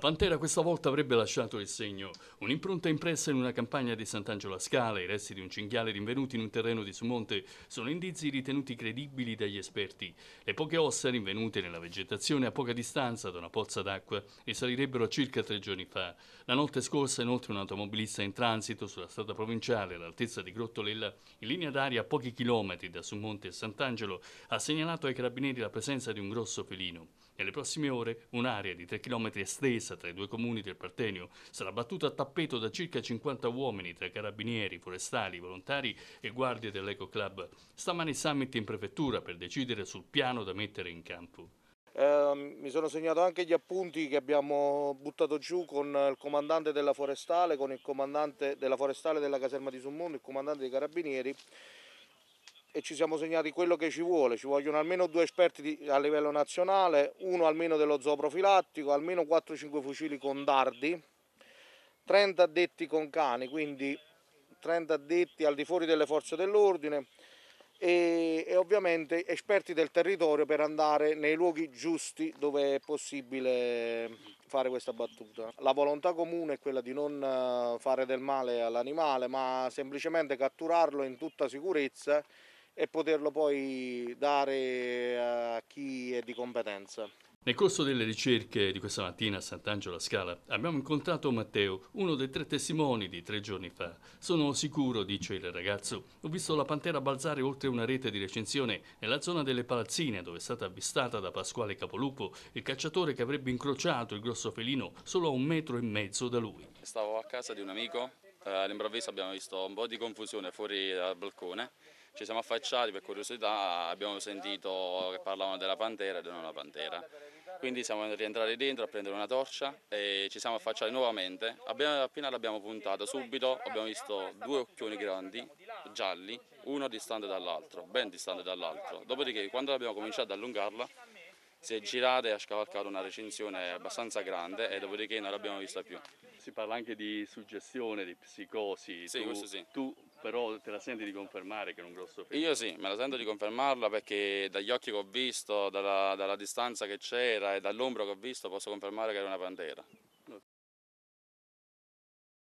La Pantera questa volta avrebbe lasciato il segno, un'impronta impressa in una campagna di Sant'Angelo a Scala, i resti di un cinghiale rinvenuti in un terreno di Sumonte sono indizi ritenuti credibili dagli esperti. Le poche ossa rinvenute nella vegetazione a poca distanza da una pozza d'acqua risalirebbero a circa tre giorni fa. La notte scorsa inoltre un automobilista in transito sulla strada provinciale all'altezza di Grottolella, in linea d'aria a pochi chilometri da Sumonte e Sant'Angelo, ha segnalato ai carabinieri la presenza di un grosso felino. Nelle prossime ore un'area di 3 km estesa violenza tra i due comuni del Partenio sarà battuta a tappeto da circa 50 uomini tra carabinieri, forestali, volontari e guardie dell'Eco Club. Stamani il summit in prefettura per decidere sul piano da mettere in campo. Eh, mi sono segnato anche gli appunti che abbiamo buttato giù con il comandante della forestale, con il comandante della forestale della caserma di Summondo, il comandante dei carabinieri e ci siamo segnati quello che ci vuole, ci vogliono almeno due esperti di, a livello nazionale, uno almeno dello zooprofilattico, almeno 4-5 fucili con dardi, 30 addetti con cani, quindi 30 addetti al di fuori delle forze dell'ordine e, e ovviamente esperti del territorio per andare nei luoghi giusti dove è possibile fare questa battuta. La volontà comune è quella di non eh, fare del male all'animale ma semplicemente catturarlo in tutta sicurezza e poterlo poi dare eh, a chi è di competenza. Nel corso delle ricerche di questa mattina a Sant'Angelo Scala abbiamo incontrato Matteo, uno dei tre testimoni di tre giorni fa. Sono sicuro, dice il ragazzo, ho visto la pantera balzare oltre una rete di recensione nella zona delle palazzine dove è stata avvistata da Pasquale Capolupo, il cacciatore che avrebbe incrociato il grosso felino solo a un metro e mezzo da lui. Stavo a casa di un amico eh, all'improvviso abbiamo visto un po' di confusione fuori dal balcone, ci siamo affacciati per curiosità, abbiamo sentito che parlavano della pantera e era una pantera. Quindi siamo rientrati dentro a prendere una torcia e ci siamo affacciati nuovamente. Abbiamo, appena l'abbiamo puntata subito abbiamo visto due occhioni grandi, gialli, uno distante dall'altro, ben distante dall'altro. Dopodiché quando abbiamo cominciato ad allungarla si è girata e ha scavalcato una recinzione abbastanza grande e dopodiché non l'abbiamo vista più. Si parla anche di suggestione, di psicosi. Sì, tu, questo sì. Tu però te la senti di confermare che è un grosso film? Io sì, me la sento di confermarla perché dagli occhi che ho visto, dalla, dalla distanza che c'era e dall'ombra che ho visto posso confermare che era una pantera.